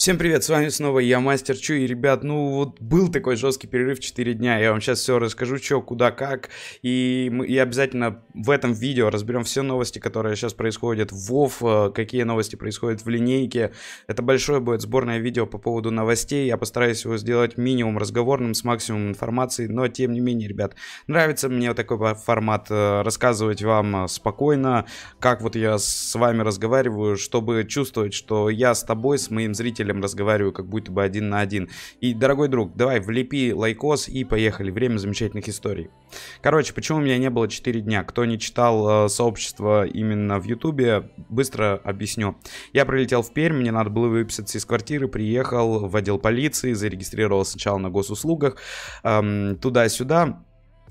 Всем привет, с вами снова я, Мастер Чу, и, ребят, ну вот был такой жесткий перерыв 4 дня, я вам сейчас все расскажу, что, куда, как, и, мы, и обязательно в этом видео разберем все новости, которые сейчас происходят в WoW, э, какие новости происходят в линейке, это большое будет сборное видео по поводу новостей, я постараюсь его сделать минимум разговорным, с максимумом информации, но тем не менее, ребят, нравится мне вот такой формат, э, рассказывать вам э, спокойно, как вот я с вами разговариваю, чтобы чувствовать, что я с тобой, с моим зрителем, читателем разговариваю, как будто бы один на один. И, дорогой друг, давай, влепи лайкос и поехали. Время замечательных историй. Короче, почему у меня не было 4 дня? Кто не читал э, сообщество именно в Ютубе, быстро объясню. Я прилетел в Пермь, мне надо было выписаться из квартиры, приехал в отдел полиции, зарегистрировал сначала на госуслугах, эм, туда-сюда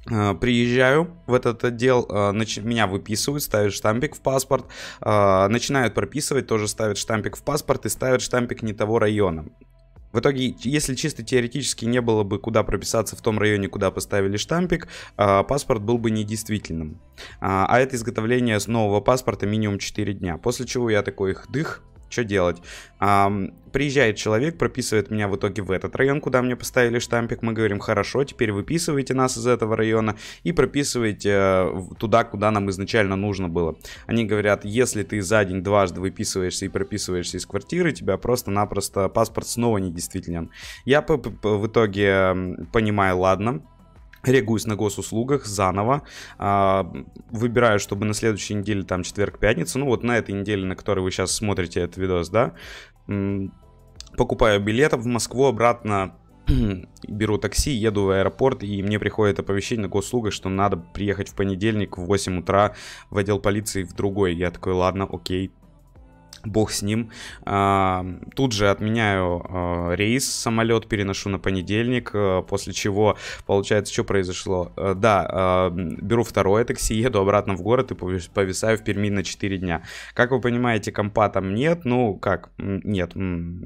Э, приезжаю в этот отдел, э, меня выписывают, ставят штампик в паспорт, э, начинают прописывать, тоже ставят штампик в паспорт и ставят штампик не того района. В итоге, если чисто теоретически не было бы куда прописаться в том районе, куда поставили штампик, паспорт был бы недействительным. А это изготовление нового паспорта минимум 4 дня. После чего я такой их дых, что делать? приезжает человек, прописывает меня в итоге в этот район, куда мне поставили штампик. Мы говорим, хорошо, теперь выписывайте нас из этого района и прописывайте э, туда, куда нам изначально нужно было. Они говорят, если ты за день дважды выписываешься и прописываешься из квартиры, тебя просто-напросто паспорт снова недействителен. Я в итоге понимаю, ладно, регуюсь на госуслугах заново, а, выбираю, чтобы на следующей неделе, там, четверг-пятница, ну вот на этой неделе, на которой вы сейчас смотрите этот видос, да, покупаю билеты в Москву обратно, беру такси, еду в аэропорт, и мне приходит оповещение на госуслугах, что надо приехать в понедельник в 8 утра в отдел полиции в другой. Я такой, ладно, окей, бог с ним. А, тут же отменяю а, рейс, самолет переношу на понедельник, а, после чего, получается, что произошло? Да, беру второе такси, еду обратно в город и повисаю в Перми на 4 дня. Как вы понимаете, компа там нет, ну как, нет,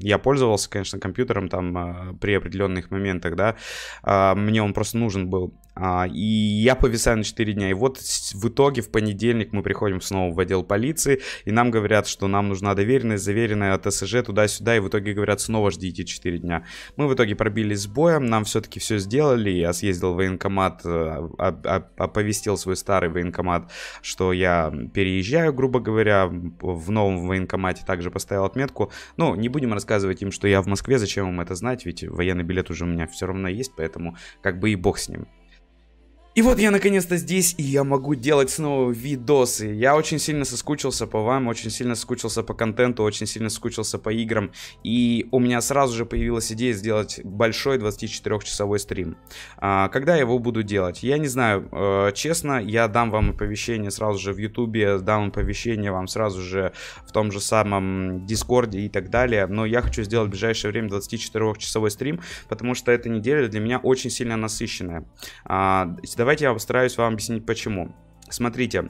я пользовался, конечно, компьютером там при определенных моментах, да, мне он просто нужен был. А, и я повисаю на 4 дня. И вот в итоге в понедельник мы приходим снова в отдел полиции, и нам говорят, что нам нужна доверенность, заверенная от СЖ туда-сюда, и в итоге говорят, снова ждите 4 дня. Мы в итоге пробились с боем, нам все-таки все сделали. Я съездил в военкомат, э, оповестил свой старый военкомат, что я переезжаю, грубо говоря. В новом военкомате также поставил отметку. Ну, не будем рассказывать им, что я в Москве, зачем им это знать, ведь военный билет уже у меня все равно есть, поэтому как бы и бог с ним. И вот я наконец-то здесь, и я могу делать снова видосы. Я очень сильно соскучился по вам, очень сильно соскучился по контенту, очень сильно соскучился по играм. И у меня сразу же появилась идея сделать большой 24-часовой стрим. А, когда я его буду делать? Я не знаю, э, честно, я дам вам оповещение сразу же в ютубе, дам оповещение вам сразу же в том же самом дискорде и так далее. Но я хочу сделать в ближайшее время 24-часовой стрим, потому что эта неделя для меня очень сильно насыщенная. А, Давайте я постараюсь вам объяснить почему. Смотрите,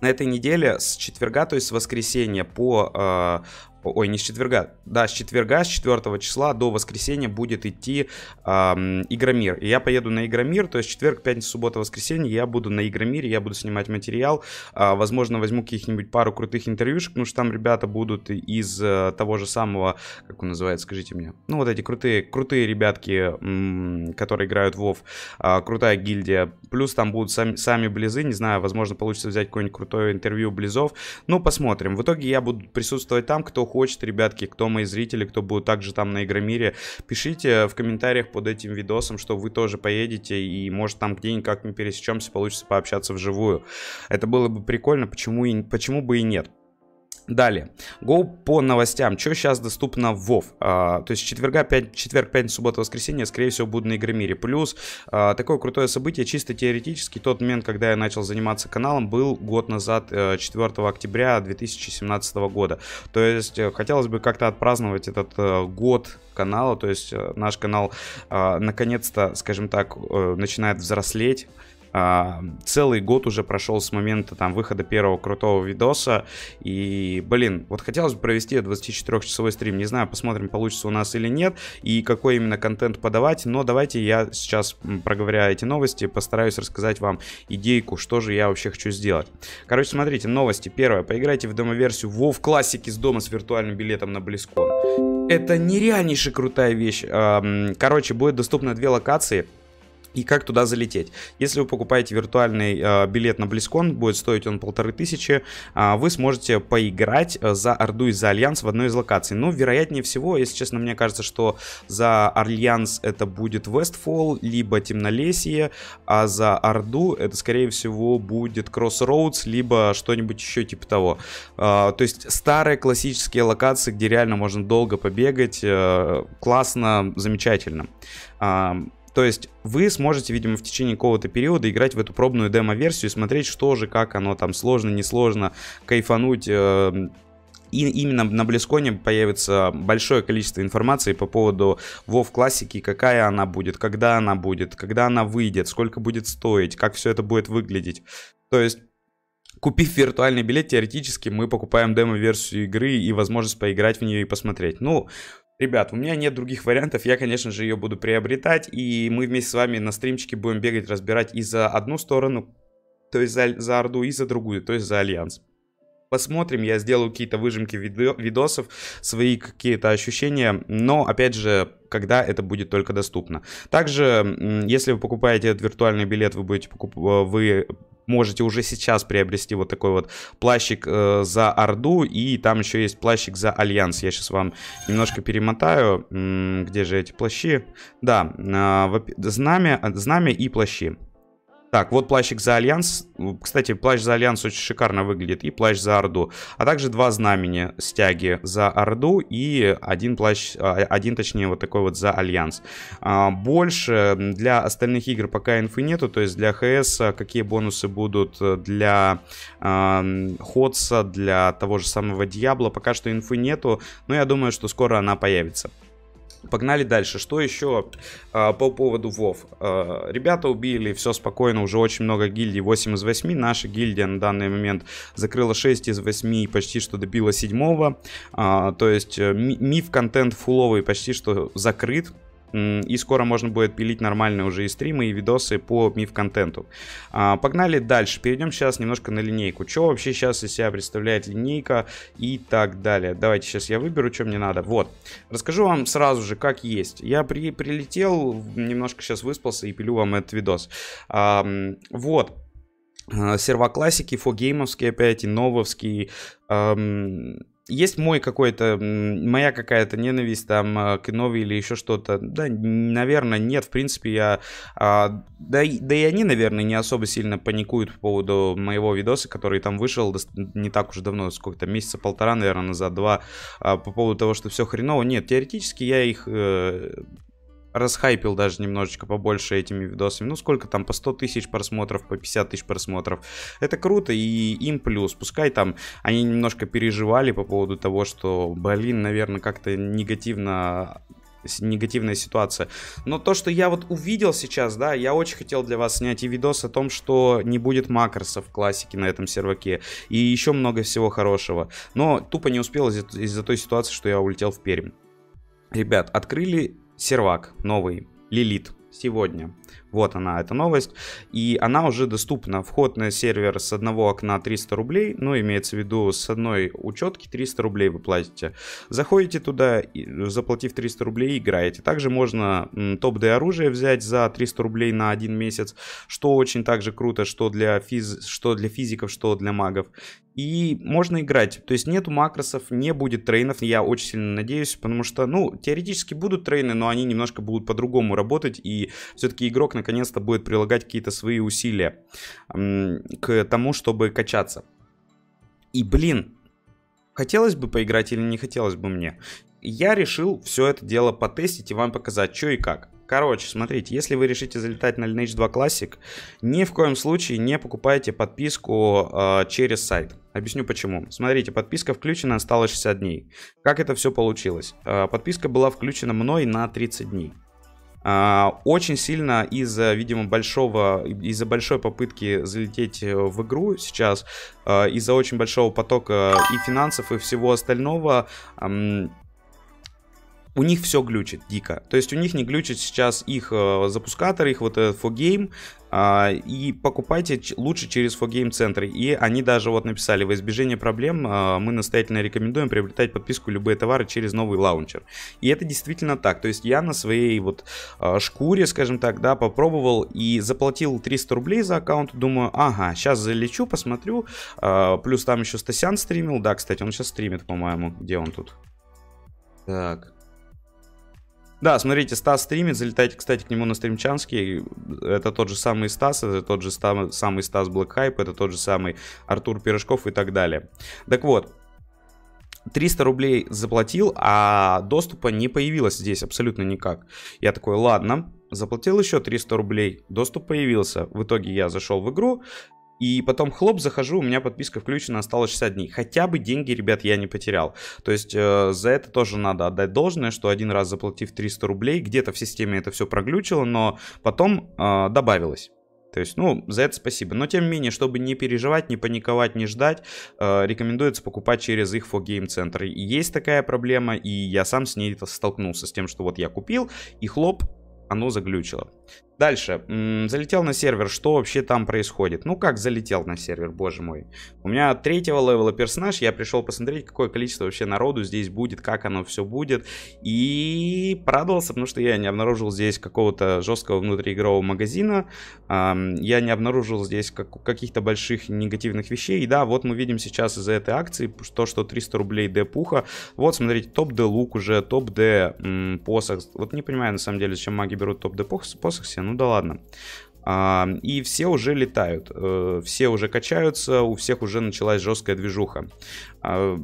на этой неделе с четверга, то есть с воскресенья по э, ой, не с четверга, да, с четверга, с 4 числа до воскресенья будет идти эм, Игромир. И я поеду на Игромир, то есть четверг, пятница, суббота, воскресенье я буду на Игромире, я буду снимать материал, э, возможно, возьму каких-нибудь пару крутых интервьюшек, потому что там ребята будут из э, того же самого, как он называется, скажите мне, ну, вот эти крутые, крутые ребятки, м- которые играют в Вов, WoW, а, э, крутая гильдия, плюс там будут сами, сами Близы, не знаю, возможно, получится взять какое-нибудь крутое интервью Близов, ну, посмотрим. В итоге я буду присутствовать там, кто хочет, ребятки, кто мои зрители, кто будет также там на Игромире, пишите в комментариях под этим видосом, что вы тоже поедете и может там где-нибудь как мы пересечемся, получится пообщаться вживую. Это было бы прикольно, почему, и, почему бы и нет. Далее. Go по новостям. Что сейчас доступно в WoW? А, то есть четверга, пять, четверг, пятница, суббота, воскресенье, скорее всего, будут на игры мире. Плюс а, такое крутое событие, чисто теоретически, тот момент, когда я начал заниматься каналом, был год назад, 4 э, октября 2017 года. То есть э, хотелось бы как-то отпраздновать этот э, год канала, то есть наш канал а, наконец-то, скажем так, начинает взрослеть, целый год уже прошел с момента там выхода первого крутого видоса. И, блин, вот хотелось бы провести 24-часовой стрим. Не знаю, посмотрим, получится у нас или нет, и какой именно контент подавать. Но давайте я сейчас, проговоря эти новости, постараюсь рассказать вам идейку, что же я вообще хочу сделать. Короче, смотрите, новости. Первое. Поиграйте в домоверсию WoW классики с дома с виртуальным билетом на Близкон. Это нереальнейшая крутая вещь. Короче, будет доступно две локации и как туда залететь. Если вы покупаете виртуальный э, билет на Близкон, будет стоить он полторы тысячи, э, вы сможете поиграть э, за Орду и за Альянс в одной из локаций. Но, ну, вероятнее всего, если честно, мне кажется, что за Альянс это будет Вестфолл, либо Темнолесье, а за Орду это, скорее всего, будет Кроссроудс, либо что-нибудь еще типа того. Э, то есть старые классические локации, где реально можно долго побегать, э, классно, замечательно. Э, то есть вы сможете, видимо, в течение какого-то периода играть в эту пробную демо-версию и смотреть, что же, как оно там сложно, несложно, кайфануть. Э и именно на Близконе появится большое количество информации по поводу WoW классики, какая она будет, когда она будет, когда она выйдет, сколько будет стоить, как все это будет выглядеть. То есть Купив виртуальный билет, теоретически мы покупаем демо-версию игры и возможность поиграть в нее и посмотреть. Ну, Ребят, у меня нет других вариантов, я, конечно же, ее буду приобретать, и мы вместе с вами на стримчике будем бегать, разбирать и за одну сторону, то есть за, за Орду, и за другую, то есть за Альянс. Посмотрим, я сделаю какие-то выжимки видео, видосов, свои какие-то ощущения, но, опять же, когда это будет только доступно. Также, если вы покупаете этот виртуальный билет, вы будете покуп... вы можете уже сейчас приобрести вот такой вот плащик э, за Орду, и там еще есть плащик за Альянс. Я сейчас вам немножко перемотаю. М -м, где же эти плащи? Да, э, знамя, знамя и плащи. Так, вот плащик за Альянс. Ну, кстати, плащ за Альянс очень шикарно выглядит. И плащ за Орду. А также два знамени стяги за Орду и один плащ, а, один точнее вот такой вот за Альянс. А, больше для остальных игр пока инфы нету. То есть для ХС какие бонусы будут для Ходса, для того же самого Дьябла. Пока что инфы нету. Но я думаю, что скоро она появится. Погнали дальше. Что еще а, по поводу Вов? А, ребята убили, все спокойно, уже очень много гильдий, 8 из 8. Наша гильдия на данный момент закрыла 6 из 8 и почти что добила 7. А, то есть э, миф-контент фуловый почти что закрыт. И скоро можно будет пилить нормальные уже и стримы, и видосы по миф-контенту. А, погнали дальше. Перейдем сейчас немножко на линейку. Что вообще сейчас из себя представляет линейка и так далее. Давайте сейчас я выберу, что мне надо. Вот. Расскажу вам сразу же, как есть. Я при, прилетел, немножко сейчас выспался и пилю вам этот видос. А, вот. А, сервоклассики, фогеймовские опять и нововские. Эм, есть мой какой-то, моя какая-то ненависть там а, к Инове или еще что-то. Да, наверное, нет, в принципе, я... А, да, да и они, наверное, не особо сильно паникуют по поводу моего видоса, который там вышел не так уж давно, сколько-то, месяца полтора, наверное, назад, два, а, по поводу того, что все хреново. Нет, теоретически я их... Э, расхайпил даже немножечко побольше этими видосами. Ну, сколько там, по 100 тысяч просмотров, по 50 тысяч просмотров. Это круто и им плюс. Пускай там они немножко переживали по поводу того, что, блин, наверное, как-то негативно негативная ситуация. Но то, что я вот увидел сейчас, да, я очень хотел для вас снять и видос о том, что не будет макросов в классике на этом серваке. И еще много всего хорошего. Но тупо не успел из-за из той ситуации, что я улетел в Пермь. Ребят, открыли Сервак новый, Лилит сегодня. Вот она, эта новость. И она уже доступна. Вход на сервер с одного окна 300 рублей. Ну, имеется в виду, с одной учетки 300 рублей вы платите. Заходите туда, заплатив 300 рублей, играете. Также можно топ-д оружие взять за 300 рублей на один месяц. Что очень также круто, что для, физ... что для физиков, что для магов. И можно играть. То есть нету макросов, не будет трейнов. Я очень сильно надеюсь, потому что, ну, теоретически будут трейны, но они немножко будут по-другому работать. И все-таки игрок, на наконец-то будет прилагать какие-то свои усилия к тому, чтобы качаться. И, блин, хотелось бы поиграть или не хотелось бы мне? Я решил все это дело потестить и вам показать, что и как. Короче, смотрите, если вы решите залетать на Lineage 2 Classic, ни в коем случае не покупайте подписку э, через сайт. Объясню почему. Смотрите, подписка включена, осталось 60 дней. Как это все получилось? Э, подписка была включена мной на 30 дней. А, очень сильно из-за, видимо, большого, из-за большой попытки залететь э, в игру сейчас, э, из-за очень большого потока и финансов, и всего остального, у них все глючит дико. То есть у них не глючит сейчас их э, запускатор, их вот этот Fogame, э, а, и покупайте лучше через Fogame центры. И они даже вот написали, во избежание проблем э, мы настоятельно рекомендуем приобретать подписку любые товары через новый лаунчер. И это действительно так. То есть я на своей вот э, шкуре, скажем так, да, попробовал и заплатил 300 рублей за аккаунт, думаю, ага, сейчас залечу, посмотрю. Э, плюс там еще Стасян стримил, да, кстати, он сейчас стримит, по-моему, где он тут? Так, да, смотрите, Стас стримит, залетайте, кстати, к нему на стримчанский. Это тот же самый Стас, это тот же самый Стас Black Hype, это тот же самый Артур Пирожков и так далее. Так вот, 300 рублей заплатил, а доступа не появилось здесь абсолютно никак. Я такой, ладно, заплатил еще 300 рублей, доступ появился. В итоге я зашел в игру, и потом хлоп, захожу, у меня подписка включена, осталось 60 дней. Хотя бы деньги, ребят, я не потерял. То есть э, за это тоже надо отдать должное, что один раз заплатив 300 рублей, где-то в системе это все проглючило, но потом э, добавилось. То есть, ну, за это спасибо. Но, тем не менее, чтобы не переживать, не паниковать, не ждать, э, рекомендуется покупать через их Game центр есть такая проблема, и я сам с ней столкнулся, с тем, что вот я купил, и хлоп, оно заглючило. Дальше. Залетел на сервер. Что вообще там происходит? Ну как залетел на сервер, боже мой. У меня третьего левела персонаж. Я пришел посмотреть, какое количество вообще народу здесь будет, как оно все будет. И порадовался, потому что я не обнаружил здесь какого-то жесткого внутриигрового магазина. Я не обнаружил здесь каких-то больших негативных вещей. И да, вот мы видим сейчас из-за этой акции то, что 300 рублей депуха. Вот, смотрите, топ-де лук уже, топ-де посох. Вот не понимаю, на самом деле, зачем маги берут топ-де посох себе. Ну, ну да ладно. А, и все уже летают, э, все уже качаются, у всех уже началась жесткая движуха. А,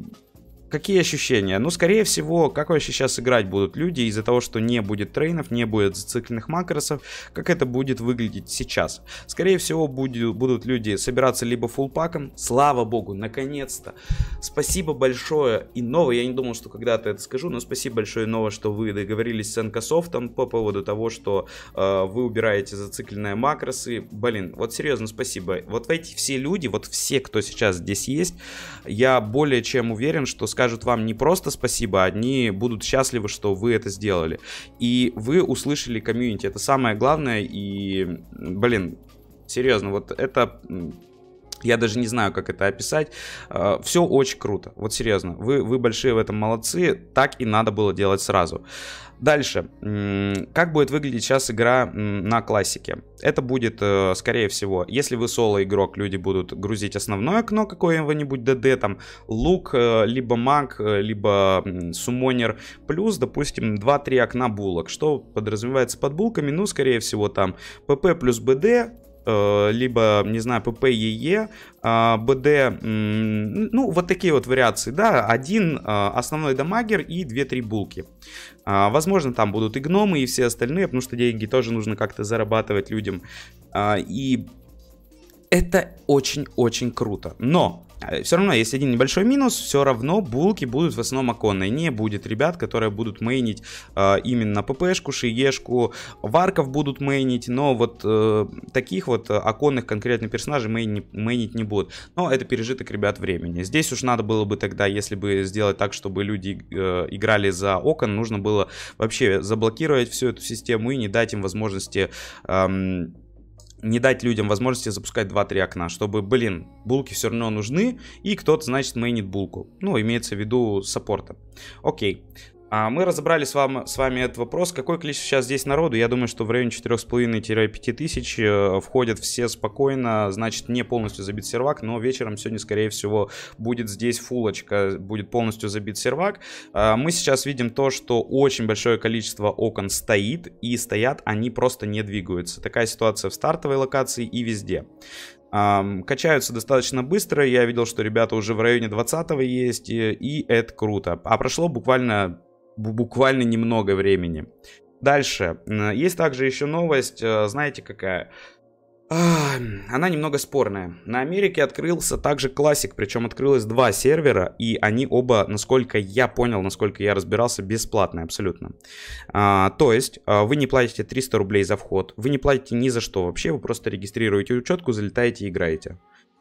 Какие ощущения? Ну, скорее всего, как вообще сейчас играть будут люди из-за того, что не будет трейнов, не будет зацикленных макросов, как это будет выглядеть сейчас? Скорее всего, будет, будут люди собираться либо фулпаком, слава богу, наконец-то. Спасибо большое и новое, я не думал, что когда-то это скажу, но спасибо большое и новое, что вы договорились с Энкософтом по поводу того, что э, вы убираете зацикленные макросы. Блин, вот серьезно, спасибо. Вот эти все люди, вот все, кто сейчас здесь есть, я более чем уверен, что, скорее скажут вам не просто спасибо, они будут счастливы, что вы это сделали. И вы услышали комьюнити, это самое главное, и, блин, серьезно, вот это я даже не знаю, как это описать. А, Все очень круто. Вот серьезно. Вы, вы большие в этом молодцы. Так и надо было делать сразу. Дальше. Как будет выглядеть сейчас игра на классике? Это будет, э, скорее всего, если вы соло-игрок, люди будут грузить основное окно какое-нибудь ДД, там, лук, э, либо маг, э, либо сумонер, плюс, допустим, 2-3 окна булок. Что подразумевается под булками? Ну, скорее всего, там, ПП плюс БД, Э, либо, не знаю, ППЕЕ, а, БД, ну, вот такие вот вариации, да, один а, основной дамагер и 2-3 булки. А, возможно, там будут и гномы, и все остальные, потому что деньги тоже нужно как-то зарабатывать людям. И это очень-очень круто. Но Э, все равно есть один небольшой минус, все равно булки будут в основном оконные. Не будет ребят, которые будут мейнить э, именно ППшку, Шиешку, Варков будут мейнить, но вот э, таких вот оконных конкретных персонажей мейни, мейнить не будут. Но это пережиток, ребят, времени. Здесь уж надо было бы тогда, если бы сделать так, чтобы люди э, играли за окон, нужно было вообще заблокировать всю эту систему и не дать им возможности... Эм, не дать людям возможности запускать 2-3 окна, чтобы, блин, булки все равно нужны, и кто-то, значит, мейнит булку. Ну, имеется в виду саппорта. Окей. А мы разобрали с, вам, с вами этот вопрос, какое количество сейчас здесь народу. Я думаю, что в районе 4,5-5 тысяч э, входят все спокойно, значит не полностью забит сервак, но вечером сегодня, скорее всего, будет здесь фулочка, будет полностью забит сервак. А мы сейчас видим то, что очень большое количество окон стоит, и стоят они просто не двигаются. Такая ситуация в стартовой локации и везде. Качаются достаточно быстро, я видел, что ребята уже в районе 20 есть, и это круто. А прошло буквально буквально немного времени. Дальше. Есть также еще новость, э, знаете какая? Она немного спорная. На Америке открылся также классик, причем открылось два сервера, и они оба, насколько я понял, насколько я разбирался, бесплатные абсолютно. А, то есть э, вы не платите 300 рублей за вход, вы не платите ни за что вообще, вы просто регистрируете учетку, залетаете и играете.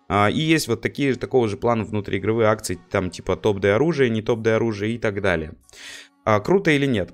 А, и есть вот такие, такого же плана внутриигровые акции, там типа топ-де оружие, не топ-де оружие и так далее. А, круто или нет?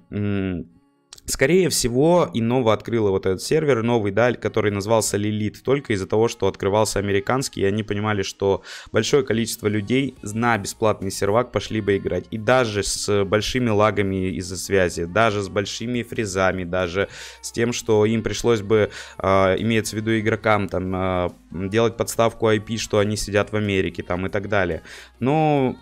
Скорее всего, Innova открыла вот этот сервер, новый, да, который назвался Lilith, только из-за того, что открывался американский, и они понимали, что большое количество людей на бесплатный сервак пошли бы играть. И даже с большими лагами из-за связи, даже с большими фризами, даже с тем, что им пришлось бы, э, имеется в виду игрокам, там, э, делать подставку IP, что они сидят в Америке, там, и так далее. Но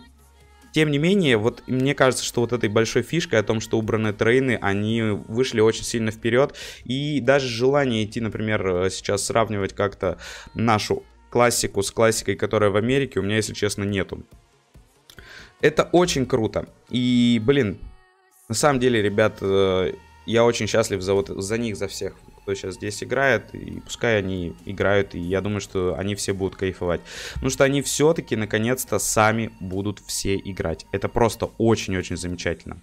тем не менее, вот мне кажется, что вот этой большой фишкой о том, что убраны трейны, они вышли очень сильно вперед. И даже желание идти, например, э, сейчас сравнивать как-то нашу классику с классикой, которая в Америке, у меня, если честно, нету. Это очень круто. И, блин, на самом деле, ребят, э, я очень счастлив за, вот, за них, за всех кто сейчас здесь играет, и пускай они играют, и я думаю, что они все будут кайфовать. Потому что они все-таки, наконец-то, сами будут все играть. Это просто очень-очень замечательно.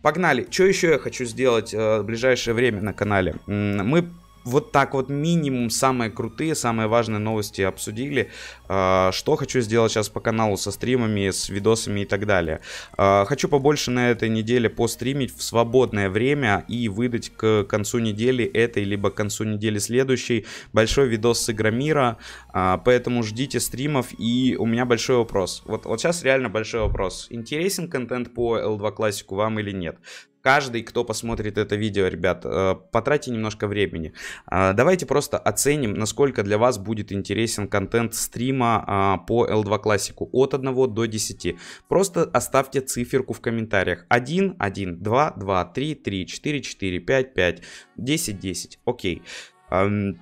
Погнали. Что еще я хочу сделать э, в ближайшее время на канале? Мы вот так вот минимум самые крутые, самые важные новости обсудили. А, что хочу сделать сейчас по каналу со стримами, с видосами и так далее. А, хочу побольше на этой неделе постримить в свободное время и выдать к концу недели этой, либо к концу недели следующей большой видос с Игромира. А, поэтому ждите стримов. И у меня большой вопрос. Вот, вот сейчас реально большой вопрос. Интересен контент по L2 классику вам или нет? каждый, кто посмотрит это видео, ребят, э, потратьте немножко времени. А, давайте просто оценим, насколько для вас будет интересен контент стрима а, по L2 классику от 1 до 10. Просто оставьте циферку в комментариях. 1, 1, 2, 2, 3, 3, 4, 4, 5, 5, 10, 10. Окей. Okay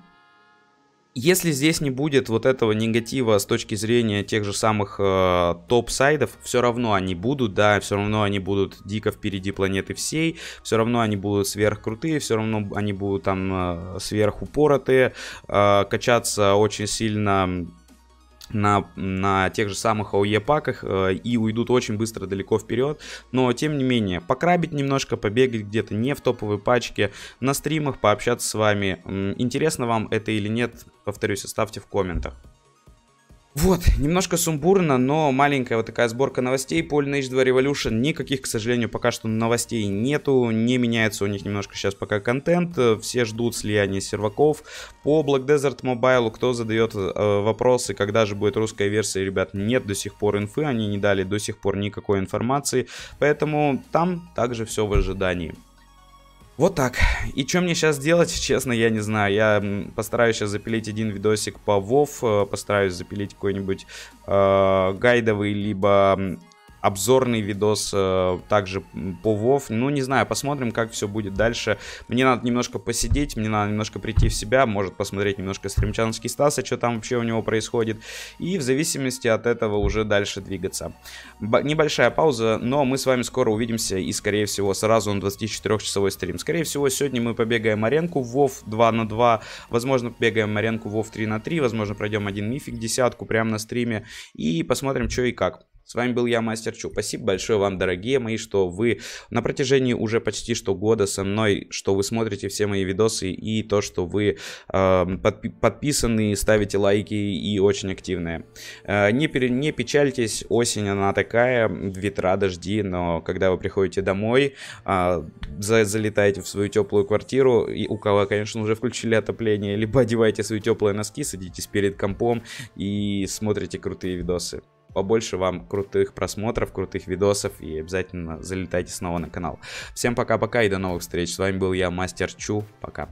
если здесь не будет вот этого негатива с точки зрения тех же самых э, топ-сайдов, все равно они будут, да, все равно они будут дико впереди планеты всей, все равно они будут сверхкрутые, все равно они будут там э, сверхупоротые, э, качаться очень сильно на, на тех же самых АОЕ паках э, и уйдут очень быстро далеко вперед, но тем не менее покрабить немножко, побегать где-то не в топовой пачке, на стримах пообщаться с вами. Интересно вам это или нет, повторюсь, оставьте в комментах. Вот, немножко сумбурно, но маленькая вот такая сборка новостей по Lineage 2 Revolution. Никаких, к сожалению, пока что новостей нету, не меняется у них немножко сейчас пока контент. Все ждут слияния серваков. По Black Desert Mobile, кто задает э, вопросы, когда же будет русская версия, ребят, нет до сих пор инфы, они не дали до сих пор никакой информации. Поэтому там также все в ожидании. Вот так. И что мне сейчас делать, честно, я не знаю. Я постараюсь сейчас запилить один видосик по WoW, э, постараюсь запилить какой-нибудь э, гайдовый, либо обзорный видос э, также по Вов. Ну, не знаю, посмотрим, как все будет дальше. Мне надо немножко посидеть, мне надо немножко прийти в себя, может посмотреть немножко стримчановский Стаса, что там вообще у него происходит. И в зависимости от этого уже дальше двигаться. Б небольшая пауза, но мы с вами скоро увидимся и, скорее всего, сразу на 24-часовой стрим. Скорее всего, сегодня мы побегаем аренку Вов 2 на 2, возможно, побегаем аренку Вов 3 на 3, возможно, пройдем один мифик десятку прямо на стриме и посмотрим, что и как. С вами был я, Мастер Чу. Спасибо большое вам, дорогие мои, что вы на протяжении уже почти что года со мной, что вы смотрите все мои видосы и то, что вы э, подпи подписаны, ставите лайки и очень активные. Э, не, пере не печальтесь, осень она такая, ветра, дожди, но когда вы приходите домой, э, за залетаете в свою теплую квартиру, и у кого, конечно, уже включили отопление, либо одеваете свои теплые носки, садитесь перед компом и смотрите крутые видосы побольше вам крутых просмотров, крутых видосов и обязательно залетайте снова на канал. Всем пока-пока и до новых встреч. С вами был я, Мастер Чу. Пока.